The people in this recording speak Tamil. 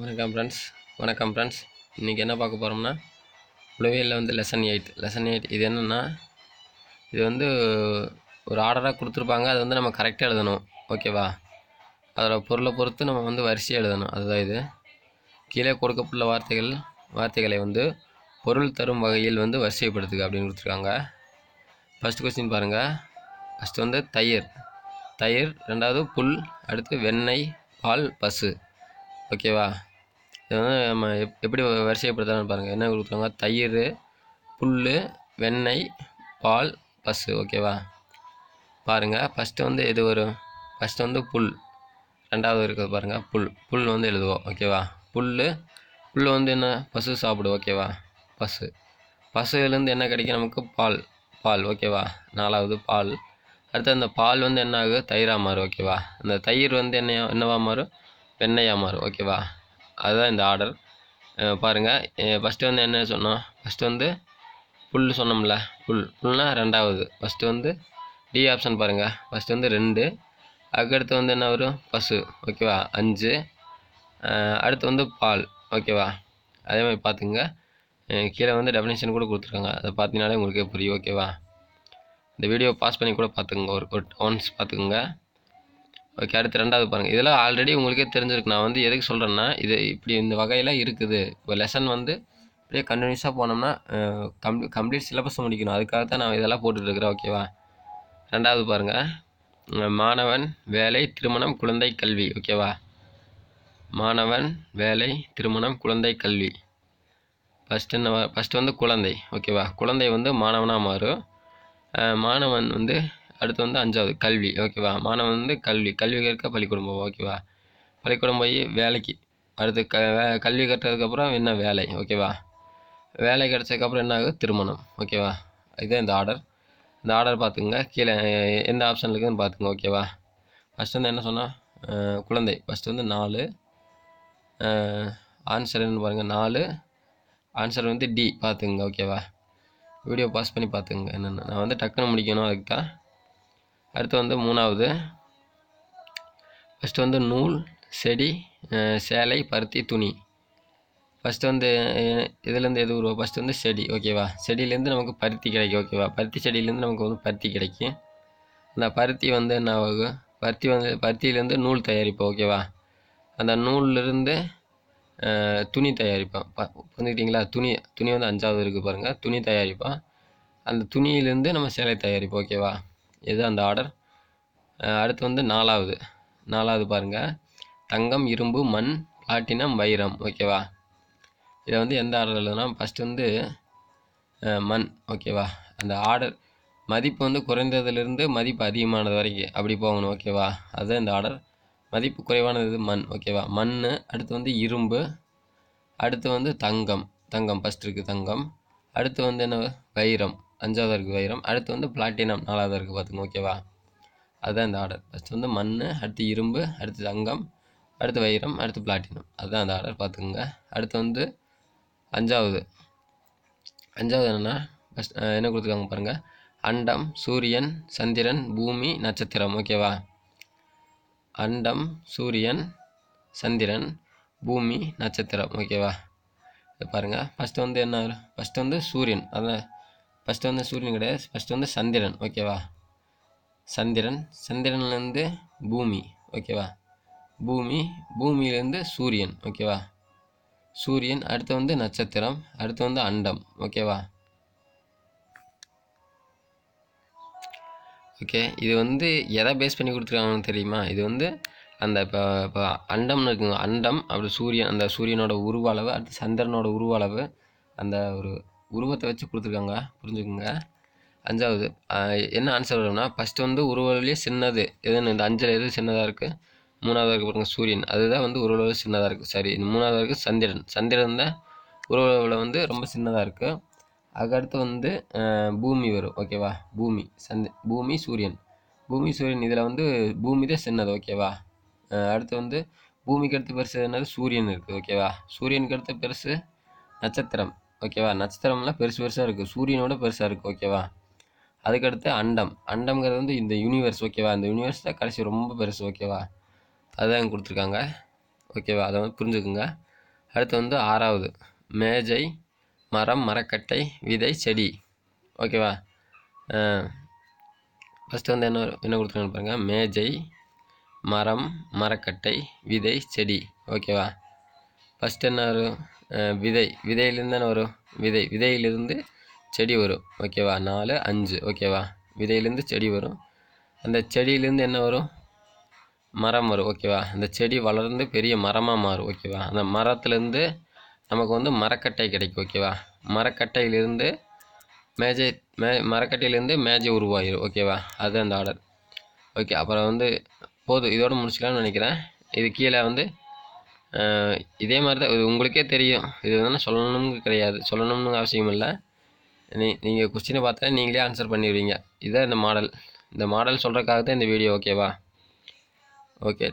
வணக்கம் ஃப்ரெண்ட்ஸ் வணக்கம் ஃப்ரெண்ட்ஸ் இன்றைக்கி என்ன பார்க்க போகிறோம்னா உளவியலில் வந்து லெசன் எயிட் லெசன் எயிட் இது என்னென்னா இது வந்து ஒரு ஆர்டராக கொடுத்துருப்பாங்க அது வந்து நம்ம கரெக்டாக எழுதணும் ஓகேவா அதோட பொருளை பொறுத்து நம்ம வந்து வரிசையாக எழுதணும் அதுதான் இது கீழே கொடுக்கப்பட்டுள்ள வார்த்தைகள் வார்த்தைகளை வந்து பொருள் தரும் வகையில் வந்து வரிசைப்படுத்துக அப்படின்னு கொடுத்துருக்காங்க ஃபஸ்ட் கொஸ்டின் பாருங்கள் ஃபஸ்ட்டு வந்து தயிர் தயிர் ரெண்டாவது புல் அடுத்து வெண்ணெய் பால் பசு ஓகேவா இதை வந்து நம்ம எப் எப்படி வரிசைப்படுத்தலாம்னு பாருங்கள் என்ன கொடுக்குறாங்க தயிர் புல் வெண்ணெய் பால் பசு ஓகேவா பாருங்கள் ஃபஸ்ட்டு வந்து எது வரும் ஃபஸ்ட்டு வந்து புல் ரெண்டாவது இருக்கிறது பாருங்கள் புல் புல் வந்து எழுதுவோம் ஓகேவா புல் புல் வந்து என்ன பசு சாப்பிடும் ஓகேவா பசு பசுலேருந்து என்ன கிடைக்கும் நமக்கு பால் பால் ஓகேவா நாலாவது பால் அடுத்து அந்த பால் வந்து என்ன ஆகுது தயிராக மாறும் ஓகேவா அந்த தயிர் வந்து என்ன என்னவா மாறும் வெண்ணையாக மாறும் ஓகேவா அதுதான் இந்த ஆர்டர் பாருங்கள் ஃபஸ்ட்டு வந்து என்ன சொன்னோம் ஃபஸ்ட்டு வந்து புல் சொன்னோம்ல புல் புல்னால் ரெண்டாவது ஃபஸ்ட்டு வந்து டி ஆப்ஷன் பாருங்கள் ஃபஸ்ட்டு வந்து ரெண்டு அதுக்கடுத்து வந்து என்ன வரும் பசு ஓகேவா அஞ்சு அடுத்து வந்து பால் ஓகேவா அதே மாதிரி பார்த்துங்க கீழே வந்து டெஃபினேஷன் கூட கொடுத்துருக்காங்க அதை பார்த்தீங்கனாலே உங்களுக்கே புரியும் ஓகேவா இந்த வீடியோ பாஸ் பண்ணி கூட பார்த்துக்குங்க ஒரு ஒன்ஸ் பார்த்துக்குங்க ஓகே அடுத்து ரெண்டாவது பாருங்கள் இதெல்லாம் ஆல்ரெடி உங்களுக்கே தெரிஞ்சிருக்கு நான் வந்து எதுக்கு சொல்கிறேன்னா இது இப்படி இந்த வகையில் இருக்குது இப்போ லெசன் வந்து அப்படியே கண்டினியூஸாக போனோம்னா கம் கம்ப்ளீட் சிலபஸ் முடிக்கணும் அதுக்காக தான் நான் இதெல்லாம் போட்டுட்ருக்குறேன் ஓகேவா ரெண்டாவது பாருங்கள் மாணவன் வேலை திருமணம் குழந்தை கல்வி ஓகேவா மாணவன் வேலை திருமணம் குழந்தை கல்வி ஃபஸ்ட்டு என்ன ஃபஸ்ட்டு வந்து குழந்தை ஓகேவா குழந்தை வந்து மாணவனாக மாறும் மாணவன் வந்து அடுத்து வந்து அஞ்சாவது கல்வி ஓகேவா மாணவன் வந்து கல்வி கல்வி கற்க பள்ளிக்கூடம் போவோம் ஓகேவா பள்ளிக்கூடம் போய் வேலைக்கு அடுத்து க வே கல்வி கற்றதுக்கப்புறம் என்ன வேலை ஓகேவா வேலை கிடச்சதுக்கப்புறம் என்ன ஆகுது திருமணம் ஓகேவா இதுதான் இந்த ஆர்டர் இந்த ஆர்டர் பார்த்துங்க கீழே எந்த ஆப்ஷன் இருக்குதுன்னு பார்த்துங்க ஓகேவா ஃபஸ்ட்டு வந்து என்ன சொன்னால் குழந்தை ஃபஸ்ட்டு வந்து நாலு ஆன்சர்னு பாருங்கள் நாலு ஆன்சர் வந்து டி பார்த்துங்க ஓகேவா வீடியோ பாஸ் பண்ணி பார்த்துங்க என்னென்ன நான் வந்து டக்குன்னு முடிக்கணும் அதுக்கு தான் அடுத்து வந்து மூணாவது ஃபஸ்ட்டு வந்து நூல் செடி சேலை பருத்தி துணி ஃபஸ்ட்டு வந்து இதுலேருந்து எது உருவா ஃபஸ்ட்டு வந்து செடி ஓகேவா செடியிலேருந்து நமக்கு பருத்தி கிடைக்கும் ஓகேவா பருத்தி செடியிலேருந்து நமக்கு வந்து பருத்தி கிடைக்கும் அந்த பருத்தி வந்து என்ன ஆகும் பருத்தி வந்து பருத்தியிலேருந்து நூல் தயாரிப்போம் ஓகேவா அந்த நூல்லேருந்து துணி தயாரிப்போம் வந்துக்கிட்டிங்களா துணி துணி வந்து அஞ்சாவது இருக்குது பாருங்கள் துணி தயாரிப்போம் அந்த துணியிலேருந்து நம்ம சேலை தயாரிப்போம் ஓகேவா எது அந்த ஆர்டர் அடுத்து வந்து நாலாவது நாலாவது பாருங்கள் தங்கம் இரும்பு மண் பிளாட்டினம் வைரம் ஓகேவா இதை வந்து எந்த ஆர்டர் எழுதுனா ஃபஸ்ட்டு வந்து மண் ஓகேவா அந்த ஆர்டர் மதிப்பு வந்து குறைந்ததுலேருந்து மதிப்பு அதிகமானது வரைக்கும் அப்படி போகணும் ஓகேவா அதுதான் இந்த ஆர்டர் மதிப்பு குறைவானது இது மண் ஓகேவா மண் அடுத்து வந்து இரும்பு அடுத்து வந்து தங்கம் தங்கம் ஃபஸ்ட் இருக்குது தங்கம் அடுத்து வந்து என்ன வைரம் அஞ்சாவதாக வைரம் அடுத்து வந்து பிளாட்டினம் நாலாவதாக இருக்குது பார்த்துக்கணும் ஓகேவா அதுதான் இந்த ஆர்டர் ஃபஸ்ட் வந்து மண் அடுத்து இரும்பு அடுத்து தங்கம் அடுத்து வைரம் அடுத்து பிளாட்டினம் அதுதான் அந்த ஆர்டர் பார்த்துக்கோங்க அடுத்து வந்து அஞ்சாவது அஞ்சாவது என்னென்னா ஃபஸ்ட் என்ன கொடுத்துருக்காங்க பாருங்கள் அண்டம் சூரியன் சந்திரன் பூமி நட்சத்திரம் ஓகேவா அண்டம் சூரியன் சந்திரன் பூமி நட்சத்திரம் ஓகேவா பாருங்கள் ஃபஸ்ட்டு வந்து என்ன ஃபஸ்ட்டு வந்து சூரியன் அதான் ஃபஸ்ட்டு வந்து சூரியன் கிடையாது ஃபஸ்ட்டு வந்து சந்திரன் ஓகேவா சந்திரன் சந்திரன்லேருந்து பூமி ஓகேவா பூமி பூமியிலேருந்து சூரியன் ஓகேவா சூரியன் அடுத்து வந்து நட்சத்திரம் அடுத்து வந்து அண்டம் ஓகேவா ஓகே இது வந்து எதை பேஸ் பண்ணி கொடுத்துருக்காங்கன்னு தெரியுமா இது வந்து அந்த இப்போ இப்போ அண்டம்னு இருக்குங்க அண்டம் அப்படி சூரியன் அந்த சூரியனோட உருவ அளவு அடுத்து சந்திரனோட உருவ அளவு அந்த ஒரு உருவத்தை வச்சு கொடுத்துருக்காங்க புரிஞ்சுக்கோங்க அஞ்சாவது என்ன ஆன்சர் வரும்னா ஃபஸ்ட்டு வந்து உருவலையே சின்னது எதுன்னு இந்த அஞ்சில் எது சின்னதாக இருக்குது மூணாவது இருக்குது பாருங்கள் சூரியன் அதுதான் வந்து உருவலில் சின்னதாக இருக்குது சரி மூணாவது இருக்குது சந்திரன் சந்திரன் தான் உருவலில் வந்து ரொம்ப சின்னதாக இருக்குது அதுக்கடுத்து வந்து பூமி வரும் ஓகேவா பூமி சந்தி பூமி சூரியன் பூமி சூரியன் இதில் வந்து பூமி தான் சின்னது ஓகேவா அடுத்து வந்து பூமிக்கு அடுத்து பெருசு என்னது சூரியன் இருக்குது ஓகேவா சூரியனுக்கு அடுத்து பெருசு நட்சத்திரம் ஓகேவா நட்சத்திரம்லாம் பெருசு பெருசாக இருக்குது சூரியனோட பெருசாக இருக்குது ஓகேவா அதுக்கடுத்து அண்டம் அண்டம்ங்கிறது வந்து இந்த யூனிவர்ஸ் ஓகேவா இந்த யூனிவர்ஸ் தான் கடைசி ரொம்ப பெருசு ஓகேவா அதுதான் கொடுத்துருக்காங்க ஓகேவா அதை வந்து புரிஞ்சுக்குங்க அடுத்து வந்து ஆறாவது மேஜை மரம் மரக்கட்டை விதை செடி ஓகேவா ஃபஸ்ட்டு வந்து என்ன என்ன கொடுத்துருக்காங்க பாருங்கள் மேஜை மரம் மரக்கட்டை விதை செடி ஓகேவா ஃபஸ்ட் என்ன வரும் விதை விதையிலேருந்து தானே வரும் விதை விதையிலிருந்து செடி வரும் ஓகேவா நாலு அஞ்சு ஓகேவா விதையிலேருந்து செடி வரும் அந்த செடியிலேருந்து என்ன வரும் மரம் வரும் ஓகேவா அந்த செடி வளர்ந்து பெரிய மரமாக மாறும் ஓகேவா அந்த மரத்துலேருந்து நமக்கு வந்து மரக்கட்டை கிடைக்கும் ஓகேவா மரக்கட்டையிலேருந்து மேஜை மே மரக்கட்டையிலேருந்து மேஜை உருவாயிடும் ஓகேவா அது அந்த ஆர்டர் ஓகே அப்புறம் வந்து போதும் இதோடு முடிச்சிக்கலாம்னு நினைக்கிறேன் இது கீழே வந்து இதே மாதிரி தான் இது உங்களுக்கே தெரியும் இது வந்து சொல்லணும்னு கிடையாது சொல்லணும்னு அவசியம் இல்லை நீ நீங்கள் கொஸ்டினை பார்த்தா நீங்களே ஆன்சர் பண்ணிடுவீங்க இதுதான் இந்த மாடல் இந்த மாடல் சொல்கிறக்காக தான் இந்த வீடியோ ஓகேவா ஓகே